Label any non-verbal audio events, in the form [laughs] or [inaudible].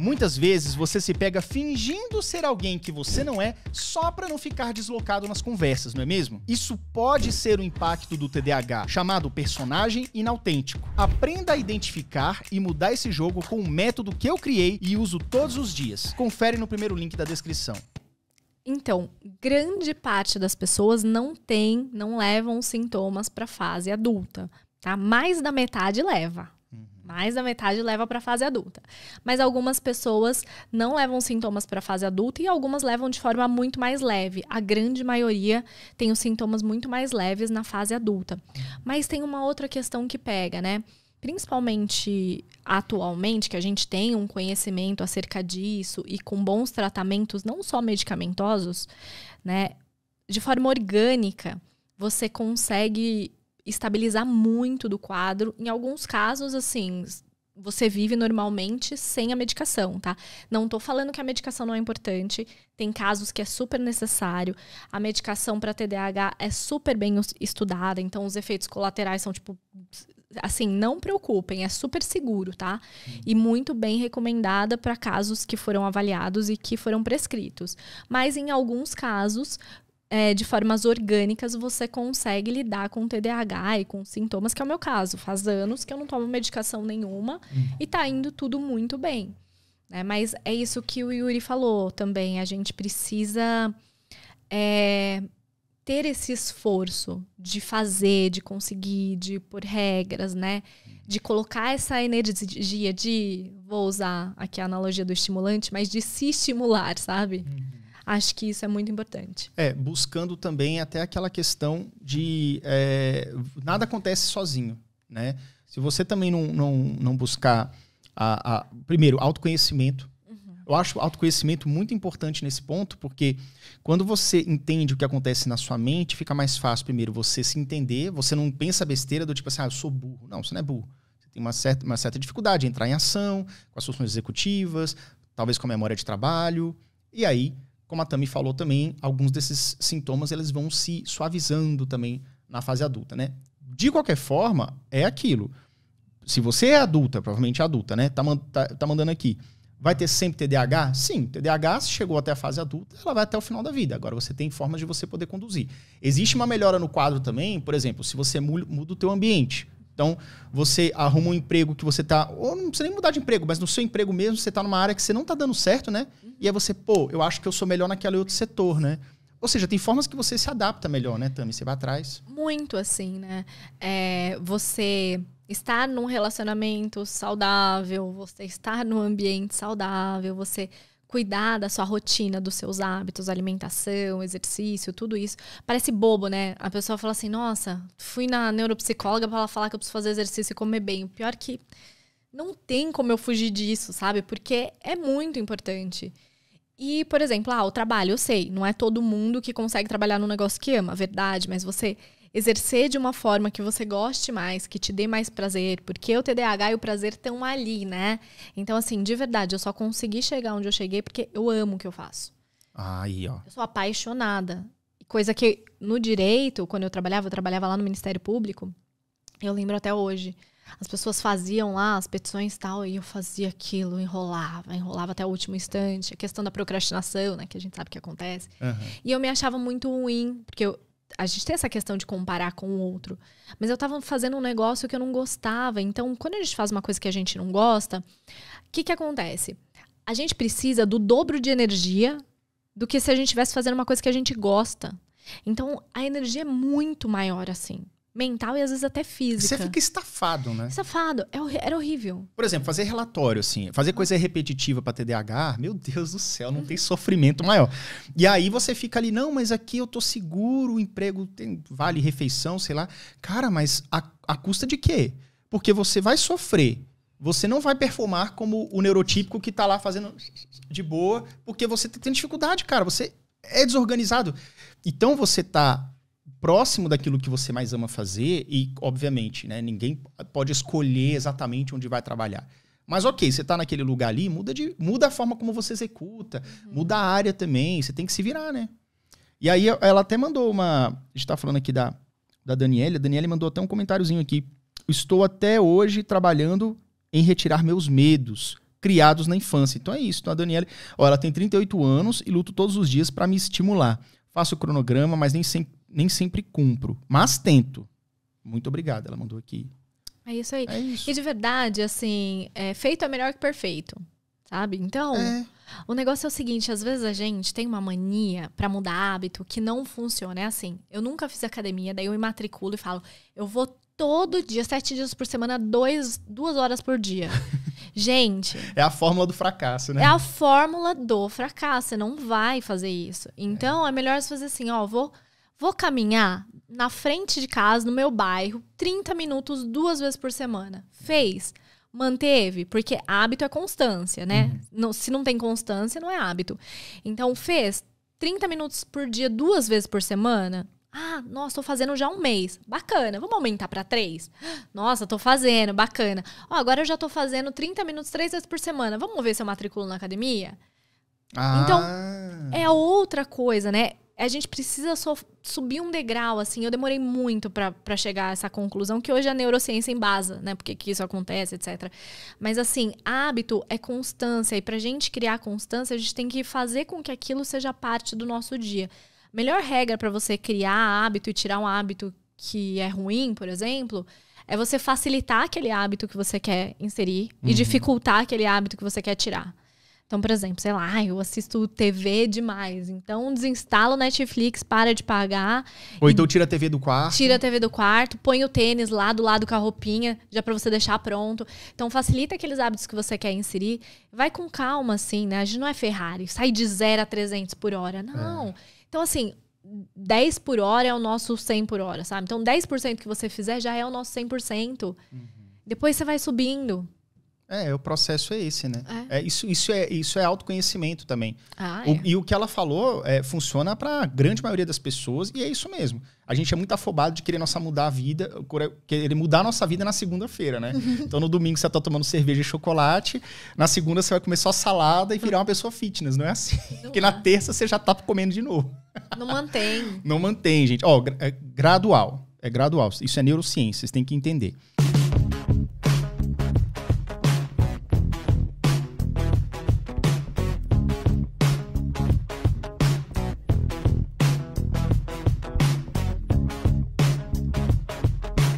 Muitas vezes você se pega fingindo ser alguém que você não é só para não ficar deslocado nas conversas, não é mesmo? Isso pode ser o impacto do TDAH, chamado personagem inautêntico. Aprenda a identificar e mudar esse jogo com o método que eu criei e uso todos os dias. Confere no primeiro link da descrição. Então, grande parte das pessoas não tem, não levam sintomas para fase adulta, tá? Mais da metade leva. Mais da metade leva para a fase adulta. Mas algumas pessoas não levam sintomas para a fase adulta e algumas levam de forma muito mais leve. A grande maioria tem os sintomas muito mais leves na fase adulta. Mas tem uma outra questão que pega, né? Principalmente atualmente, que a gente tem um conhecimento acerca disso e com bons tratamentos, não só medicamentosos, né? De forma orgânica, você consegue estabilizar muito do quadro. Em alguns casos, assim, você vive normalmente sem a medicação, tá? Não tô falando que a medicação não é importante. Tem casos que é super necessário. A medicação para TDAH é super bem estudada, então os efeitos colaterais são tipo assim, não preocupem, é super seguro, tá? E muito bem recomendada para casos que foram avaliados e que foram prescritos. Mas em alguns casos, é, de formas orgânicas você consegue lidar com o TDAH e com sintomas, que é o meu caso. Faz anos que eu não tomo medicação nenhuma uhum. e tá indo tudo muito bem. Né? Mas é isso que o Yuri falou também. A gente precisa é, ter esse esforço de fazer, de conseguir, de pôr regras, né? De colocar essa energia de, vou usar aqui a analogia do estimulante, mas de se estimular, sabe? Uhum. Acho que isso é muito importante. É, buscando também até aquela questão de é, nada acontece sozinho, né? Se você também não, não, não buscar, a, a primeiro, autoconhecimento, uhum. eu acho autoconhecimento muito importante nesse ponto, porque quando você entende o que acontece na sua mente, fica mais fácil, primeiro, você se entender, você não pensa besteira do tipo assim, ah, eu sou burro. Não, você não é burro. Você tem uma certa, uma certa dificuldade em entrar em ação, com as funções executivas, talvez com a memória de trabalho. E aí, como a Tami falou também, alguns desses sintomas eles vão se suavizando também na fase adulta, né? De qualquer forma, é aquilo. Se você é adulta, provavelmente adulta, né? Tá, tá, tá mandando aqui. Vai ter sempre TDAH? Sim, TDAH se chegou até a fase adulta, ela vai até o final da vida. Agora você tem formas de você poder conduzir. Existe uma melhora no quadro também, por exemplo, se você muda o teu ambiente. Então, você arruma um emprego que você tá. Ou não precisa nem mudar de emprego, mas no seu emprego mesmo, você tá numa área que você não tá dando certo, né? E aí você, pô, eu acho que eu sou melhor naquele outro setor, né? Ou seja, tem formas que você se adapta melhor, né, Tami? Você vai atrás. Muito assim, né? É, você estar num relacionamento saudável, você estar num ambiente saudável, você cuidar da sua rotina, dos seus hábitos, alimentação, exercício, tudo isso. Parece bobo, né? A pessoa fala assim: "Nossa, fui na neuropsicóloga para ela falar que eu preciso fazer exercício e comer bem". O pior é que não tem como eu fugir disso, sabe? Porque é muito importante. E, por exemplo, ah, o trabalho, eu sei, não é todo mundo que consegue trabalhar num negócio que ama, verdade, mas você exercer de uma forma que você goste mais, que te dê mais prazer, porque o TDAH e o prazer estão ali, né? Então, assim, de verdade, eu só consegui chegar onde eu cheguei porque eu amo o que eu faço. Aí, ó. Eu sou apaixonada. Coisa que no direito, quando eu trabalhava, eu trabalhava lá no Ministério Público, eu lembro até hoje. As pessoas faziam lá as petições e tal, e eu fazia aquilo, enrolava, enrolava até o último instante. A questão da procrastinação, né, que a gente sabe que acontece. Uhum. E eu me achava muito ruim, porque eu, a gente tem essa questão de comparar com o outro. Mas eu estava fazendo um negócio que eu não gostava. Então, quando a gente faz uma coisa que a gente não gosta, o que, que acontece? A gente precisa do dobro de energia do que se a gente estivesse fazendo uma coisa que a gente gosta. Então, a energia é muito maior assim mental e às vezes até física. Você fica estafado, né? Estafado. É era horrível. Por exemplo, fazer relatório, assim, fazer coisa repetitiva para TDAH, meu Deus do céu, não tem sofrimento maior. E aí você fica ali, não, mas aqui eu tô seguro, o emprego tem, vale refeição, sei lá. Cara, mas a, a custa de quê? Porque você vai sofrer você não vai performar como o neurotípico que está lá fazendo de boa, porque você tá tem dificuldade, cara. Você é desorganizado. Então você está próximo daquilo que você mais ama fazer e, obviamente, né, ninguém pode escolher exatamente onde vai trabalhar. Mas ok, você está naquele lugar ali, muda, de, muda a forma como você executa, uhum. muda a área também, você tem que se virar, né? E aí ela até mandou uma. A gente está falando aqui da, da Daniela, a Daniela mandou até um comentáriozinho aqui. Estou até hoje trabalhando em retirar meus medos criados na infância. Então é isso. Então a Daniela, ó, ela tem 38 anos e luto todos os dias para me estimular. Faço o cronograma, mas nem sempre nem sempre cumpro, mas tento. Muito obrigado, ela mandou aqui. É isso aí. É isso. E de verdade, assim, é, feito é melhor que perfeito, sabe? Então, é. o negócio é o seguinte: às vezes a gente tem uma mania para mudar hábito que não funciona. É assim, eu nunca fiz academia, daí eu me matriculo e falo, eu vou todo dia, sete dias por semana, dois, duas horas por dia. [laughs] Gente. É a fórmula do fracasso, né? É a fórmula do fracasso. Você não vai fazer isso. Então, é, é melhor você fazer assim: ó, vou Vou caminhar na frente de casa, no meu bairro, 30 minutos duas vezes por semana. Fez. Manteve, porque hábito é constância, né? Uhum. Não, se não tem constância, não é hábito. Então, fez 30 minutos por dia, duas vezes por semana. Ah, nossa, tô fazendo já um mês. Bacana, vamos aumentar para três? Nossa, tô fazendo, bacana. Ó, agora eu já tô fazendo 30 minutos três vezes por semana. Vamos ver se eu matriculo na academia? Ah. Então, é outra coisa, né? a gente precisa so subir um degrau, assim. Eu demorei muito para chegar a essa conclusão, que hoje a neurociência embasa, né? Porque que isso acontece, etc. Mas, assim, hábito é constância. E pra gente criar constância, a gente tem que fazer com que aquilo seja parte do nosso dia. A melhor regra para você criar hábito e tirar um hábito que é ruim, por exemplo, é você facilitar aquele hábito que você quer inserir uhum. e dificultar aquele hábito que você quer tirar. Então, por exemplo, sei lá, eu assisto TV demais. Então, desinstala o Netflix, para de pagar. Ou então tira a TV do quarto. Tira a TV do quarto, põe o tênis lá do lado com a roupinha, já para você deixar pronto. Então, facilita aqueles hábitos que você quer inserir. Vai com calma, assim, né? A gente não é Ferrari, sai de 0 a 300 por hora. É. Não. É. Então, assim, 10 por hora é o nosso 100 por hora, sabe? Então, 10% que você fizer já é o nosso 100%. Uhum. Depois você vai subindo. É, o processo é esse, né? É. é isso, isso, é, isso é autoconhecimento também. Ah, o, é. E o que ela falou é, funciona para a grande maioria das pessoas, e é isso mesmo. A gente é muito afobado de querer nossa mudar a vida, querer mudar a nossa vida na segunda-feira, né? [laughs] então no domingo você tá tomando cerveja e chocolate, na segunda você vai comer só salada e virar uma pessoa fitness, não é assim? [laughs] Porque é. na terça você já tá comendo de novo. Não mantém. não mantém, gente. Ó, é gradual. É gradual. Isso é neurociência, vocês têm que entender.